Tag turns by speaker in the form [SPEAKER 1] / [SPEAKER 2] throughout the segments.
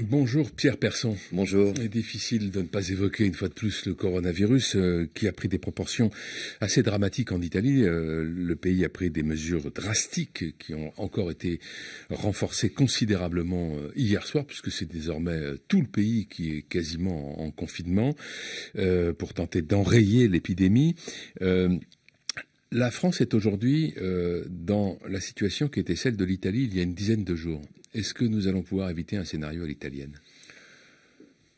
[SPEAKER 1] Bonjour Pierre Persson. Bonjour. Il est difficile de ne pas évoquer une fois de plus le coronavirus euh, qui a pris des proportions assez dramatiques en Italie. Euh, le pays a pris des mesures drastiques qui ont encore été renforcées considérablement euh, hier soir puisque c'est désormais tout le pays qui est quasiment en confinement pour tenter d'enrayer l'épidémie. La France est aujourd'hui euh, dans la situation qui était celle de l'Italie il y a une dizaine de jours. Est-ce que nous allons pouvoir éviter un scénario à
[SPEAKER 2] l'italienne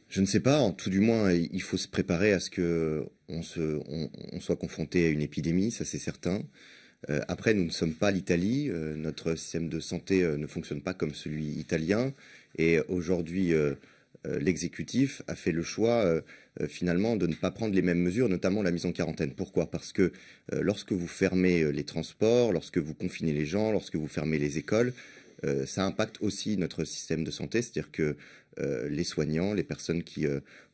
[SPEAKER 2] je ne sais pas, en tout du moins, il faut se préparer à ce que on, soit confronté à une épidémie, ça c'est certain. Euh, après, nous ne sommes pas l'Italie, euh, notre système de santé ne fonctionne pas comme celui italien, et aujourd'hui, euh, l'exécutif a fait le choix euh, euh, finalement de ne pas prendre les mêmes mesures, notamment la mise en quarantaine. Pourquoi Parce que lorsque vous fermez les transports, lorsque vous confinez les gens, lorsque vous fermez les écoles, ça impacte aussi notre système de santé, c'est-à-dire que les soignants, les personnes qui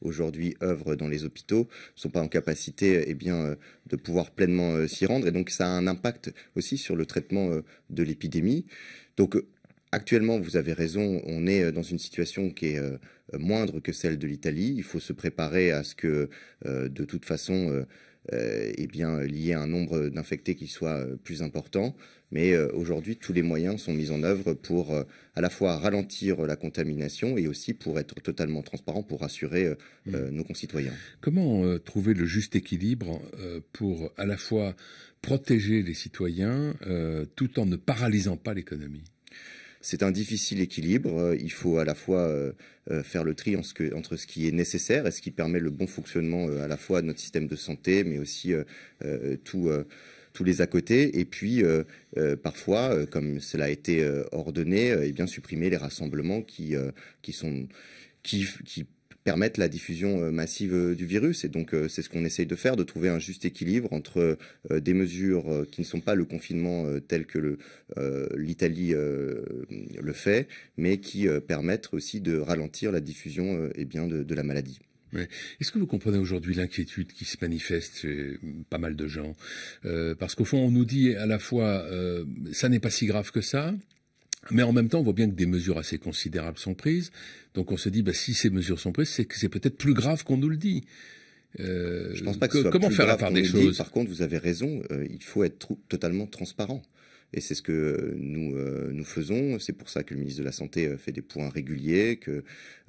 [SPEAKER 2] aujourd'hui œuvrent dans les hôpitaux, ne sont pas en capacité eh de pouvoir pleinement s'y rendre, et donc ça a un impact aussi sur le traitement de l'épidémie. Donc Actuellement, vous avez raison, on est euh, dans une situation qui est euh, moindre que celle de l'Italie. Il faut se préparer à ce que, euh, de toute façon, eh il y ait un nombre d'infectés qui soit plus important. Mais aujourd'hui, tous les moyens sont mis en œuvre pour à la fois ralentir la contamination et aussi pour être totalement transparent, pour rassurer mmh. nos concitoyens.
[SPEAKER 1] Comment trouver le juste équilibre pour à la fois protéger les citoyens tout
[SPEAKER 2] en ne paralysant pas l'économie c'est un difficile équilibre. Euh, il faut à la fois euh, euh, faire le tri entre ce qui est nécessaire et ce qui permet le bon fonctionnement à la fois de notre système de santé, mais aussi tous les à côté et puis parfois comme cela a été ordonné et eh bien supprimer les rassemblements qui sont qui permettre la diffusion euh, massive euh, du virus. Et donc, euh, c'est ce qu'on essaye de faire, de trouver un juste équilibre entre des mesures qui ne sont pas le confinement tel que l'Italie le, fait, mais qui permettent aussi de ralentir la diffusion eh bien, de, la maladie.
[SPEAKER 1] Est-ce que vous comprenez aujourd'hui l'inquiétude qui se manifeste chez pas mal de gens Parce qu'au fond, on nous dit à la fois ça n'est pas si grave que ça, mais en même temps, on voit bien que des mesures assez considérables sont prises. Donc on se dit, bah, si ces mesures sont prises, c'est que c'est peut-être plus grave qu'on nous le dit. Euh, Je pense pas que, ce soit comment plus faire grave la part des choses. Par
[SPEAKER 2] contre, vous avez raison, euh, il faut être totalement transparent. Et c'est ce que euh, nous, euh, nous faisons. C'est pour ça que le ministre de la Santé fait des points réguliers, que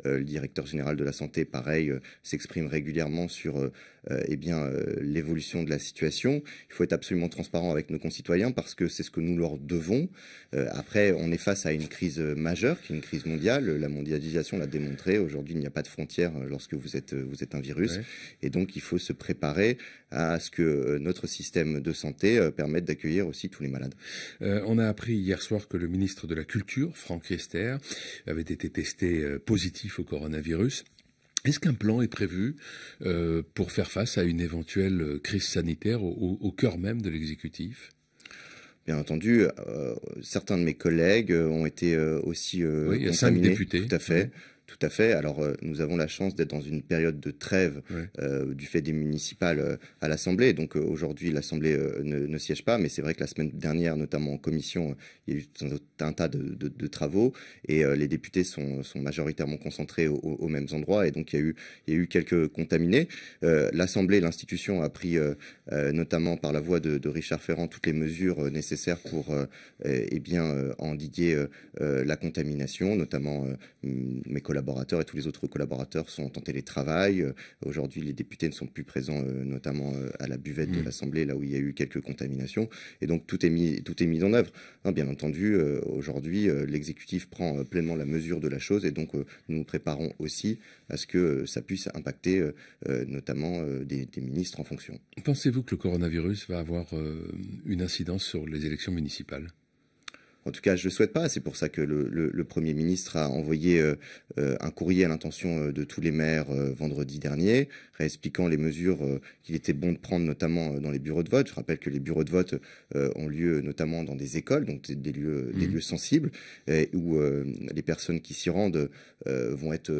[SPEAKER 2] le directeur général de la Santé, pareil, s'exprime régulièrement sur euh, eh bien euh, l'évolution de la situation. Il faut être absolument transparent avec nos concitoyens parce que c'est ce que nous leur devons. Euh, après, on est face à une crise majeure, qui est une crise mondiale. La mondialisation l'a démontré. Aujourd'hui, il n'y a pas de frontières lorsque vous êtes un virus, et donc il faut se préparer à ce que notre système de santé permette d'accueillir aussi tous les malades. on a appris hier soir que le ministre de la Culture, Franck Riester, avait été testé
[SPEAKER 1] positif au coronavirus. Est-ce qu'un plan est prévu euh, pour faire face à une éventuelle
[SPEAKER 2] euh, crise sanitaire au, cœur même de l'exécutif Bien entendu, euh, certains de mes collègues ont été aussi euh, oui, il y a cinq députés. Tout à fait. Tout à fait. Alors, euh, nous avons la chance d'être dans une période de trêve euh, du fait des municipales euh, à l'Assemblée. Donc, aujourd'hui, l'Assemblée ne, siège pas, mais c'est vrai que la semaine dernière, notamment en commission, il y a eu un, tas de, travaux et les députés sont, majoritairement concentrés aux mêmes endroits et donc il y a eu, quelques contaminés. L'Assemblée, l'institution a pris notamment par la voix de, Richard Ferrand toutes les mesures nécessaires pour et eh, eh bien endiguer la contamination, notamment mes collaborateurs collaborateurs et tous les autres collaborateurs sont en télétravail. Euh, aujourd'hui, les députés ne sont plus présents, euh, notamment euh, à la buvette de hmm. l'Assemblée, là où il y a eu quelques contaminations. Et donc, tout est mis, tout est mis en œuvre. Hein, bien entendu, aujourd'hui, l'exécutif prend pleinement la mesure de la chose et donc nous nous préparons aussi à ce que ça puisse impacter notamment des, des ministres en fonction. Pensez-vous que le coronavirus va avoir une incidence sur les élections municipales en tout cas, je le souhaite pas. C'est pour ça que le, Premier ministre a envoyé euh, euh, un courrier à l'intention euh, de tous les maires vendredi dernier, réexpliquant les mesures qu'il était bon de prendre, notamment dans les bureaux de vote. Je rappelle que les bureaux de vote ont lieu notamment dans des écoles, donc des mmh. lieux sensibles, où les personnes qui s'y rendent vont être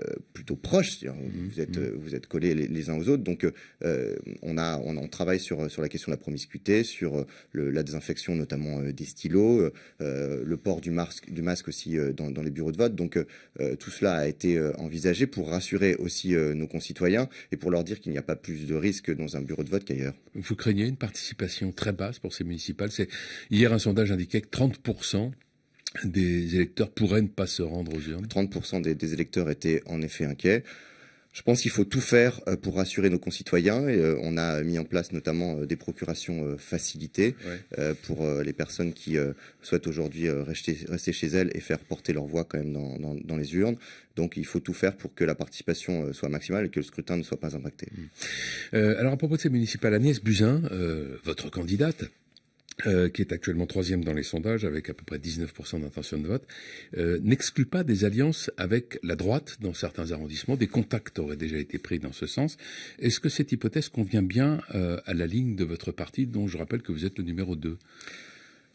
[SPEAKER 2] euh, plutôt proches. Mm-hmm. vous êtes, euh, vous êtes collés les, uns aux autres. Donc, euh, on, travaille sur, la question de la promiscuité, sur la désinfection notamment des stylos, le port du masque, aussi dans, dans, les bureaux de vote. Donc, tout cela a été envisagé pour rassurer aussi nos concitoyens et pour leur dire qu'il n'y a pas plus de risques dans un bureau de vote qu'ailleurs.
[SPEAKER 1] Vous craignez une participation très basse pour ces municipales. Hier, un sondage
[SPEAKER 2] indiquait que 30 des électeurs pourraient ne pas se rendre aux urnes 30% des, électeurs étaient en effet inquiets. Je pense qu'il faut tout faire euh, pour rassurer nos concitoyens. Et euh, on a mis en place notamment euh, des procurations facilitées pour les personnes qui souhaitent aujourd'hui rester, chez elles et faire porter leur voix quand même dans, les urnes. Donc il faut tout faire pour que la participation soit maximale et que le scrutin ne soit pas impacté. Mmh. alors à propos de ces municipales, Agnès Buzyn, votre candidate, euh, qui est actuellement troisième dans
[SPEAKER 1] les sondages avec à peu près 19% d'intention de vote, euh, n'exclut pas des alliances avec la droite dans certains arrondissements. Des contacts auraient déjà été pris dans ce sens. Est-ce que cette hypothèse convient
[SPEAKER 2] bien euh, à la ligne de votre parti dont je rappelle que vous êtes le numéro 2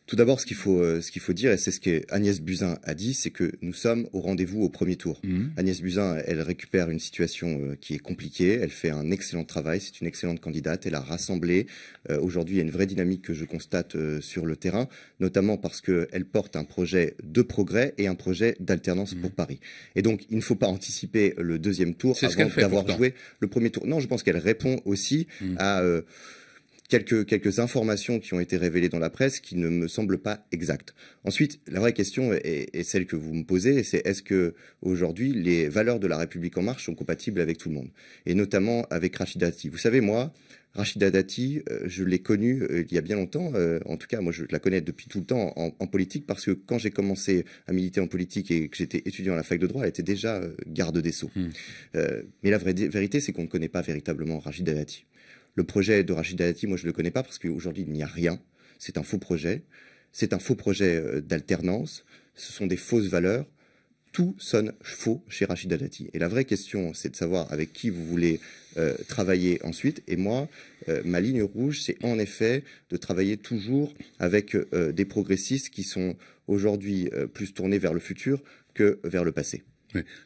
[SPEAKER 2] tout d'abord, ce qu'il faut, euh, ce qu'il faut dire, et c'est ce qu'Agnès Buzyn a dit, c'est que nous sommes au rendez-vous au premier tour. Mmh. Agnès Buzyn, elle récupère une situation euh, qui est compliquée. Elle fait un excellent travail. C'est une excellente candidate. Elle a rassemblé. Euh, aujourd'hui, il y a une vraie dynamique que je constate sur le terrain, notamment parce qu'elle porte un projet de progrès et un projet d'alternance mmh. pour Paris. Et donc, il ne faut pas anticiper le deuxième tour avant d'avoir joué le premier tour. Non, je pense qu'elle répond aussi mmh. à quelques, informations qui ont été révélées dans la presse qui ne me semblent pas exactes. Ensuite, la vraie question est, celle que vous me posez, c'est est-ce que aujourd'hui les valeurs de la République en marche sont compatibles avec tout le monde, et notamment avec Rachida Dati. Vous savez, moi, Rachida Dati, euh, je l'ai connue euh, il y a bien longtemps. Euh, en tout cas, moi, je la connais depuis tout le temps en, politique parce que quand j'ai commencé à militer en politique et que j'étais étudiant à la fac de droit, elle était déjà garde des sceaux. Hmm. mais la vraie vérité, c'est qu'on ne connaît pas véritablement Rachida Dati. Le projet de Rachida Dati, moi je ne le connais pas parce qu'aujourd'hui il n'y a rien. C'est un faux projet. C'est un faux projet euh, d'alternance. Ce sont des fausses valeurs. Tout sonne faux chez Rachida Dati. Et la vraie question, c'est de savoir avec qui vous voulez euh, travailler ensuite. Et moi, euh, ma ligne rouge, c'est en effet de travailler toujours avec des progressistes qui sont aujourd'hui plus tournés vers le futur que vers le passé.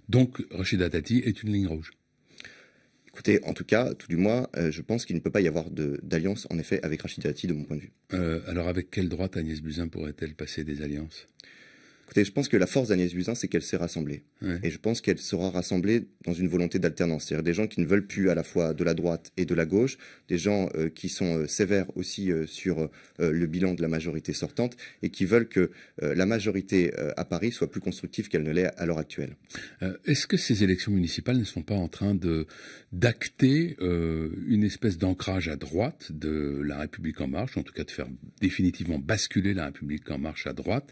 [SPEAKER 2] Donc, Rachida Dati est une ligne rouge. Écoutez, en tout cas, tout du moins, euh, je pense qu'il ne peut pas y avoir d'alliance, en effet, avec Rachid de mon point de vue. Euh, alors, avec quelle droite Agnès Buzyn pourrait-elle passer des alliances je pense que la force d'Agnès Buzyn, c'est qu'elle s'est rassemblée. Et je pense qu'elle sera rassemblée dans une volonté d'alternance. C'est-à-dire des gens qui ne veulent plus à la fois de la droite et de la gauche, des gens euh, qui sont euh, sévères aussi euh, sur le bilan de la majorité sortante et qui veulent que la majorité à Paris soit plus constructive qu'elle ne l'est à l'heure actuelle.
[SPEAKER 1] Est-ce que ces élections municipales ne sont pas en train d'acter une espèce d'ancrage à droite de la République en marche, en tout cas de faire définitivement basculer la République en marche à droite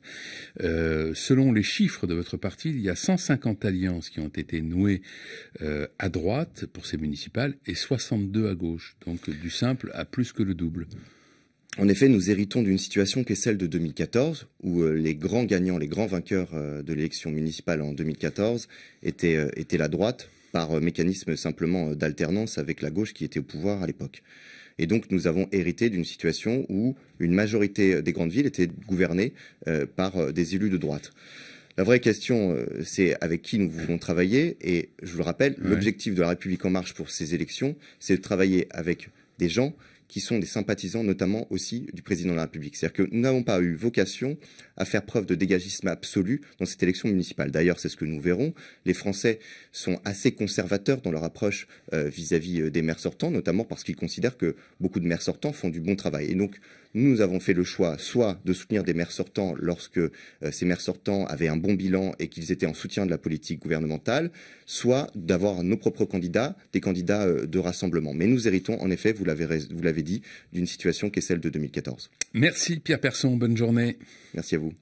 [SPEAKER 1] euh, selon les chiffres de votre parti, il y a 150 alliances qui ont été nouées euh, à droite pour ces municipales et 62 à gauche. Donc du simple à plus que le double.
[SPEAKER 2] En effet, nous héritons d'une situation qui est celle de 2014, où euh, les grands gagnants, les grands vainqueurs de l'élection municipale en 2014 étaient, étaient la droite, par euh, mécanisme simplement euh, d'alternance avec la gauche qui était au pouvoir à l'époque. Et donc nous avons hérité d'une situation où une majorité euh, des grandes villes était gouvernée par des élus de droite. La vraie question, c'est avec qui nous voulons travailler. Et je vous le rappelle, l'objectif de la République en marche pour ces élections, c'est de travailler avec des gens qui sont des sympathisants notamment aussi du président de la République. C'est-à-dire que nous n'avons pas eu vocation à faire preuve de dégagisme absolu dans cette élection municipale. D'ailleurs, c'est ce que nous verrons. Les Français sont assez conservateurs dans leur approche euh, vis-à-vis euh, des maires sortants, notamment parce qu'ils considèrent que beaucoup de maires sortants font du bon travail. Et donc, nous avons fait le choix soit de soutenir des maires sortants lorsque euh, ces maires sortants avaient un bon bilan et qu'ils étaient en soutien de la politique gouvernementale, soit d'avoir nos propres candidats, des candidats euh, de rassemblement. Mais nous héritons en effet, vous l'avez dit, d'une situation qui est celle de 2014.
[SPEAKER 1] Merci Pierre Persson, bonne journée. Merci à vous.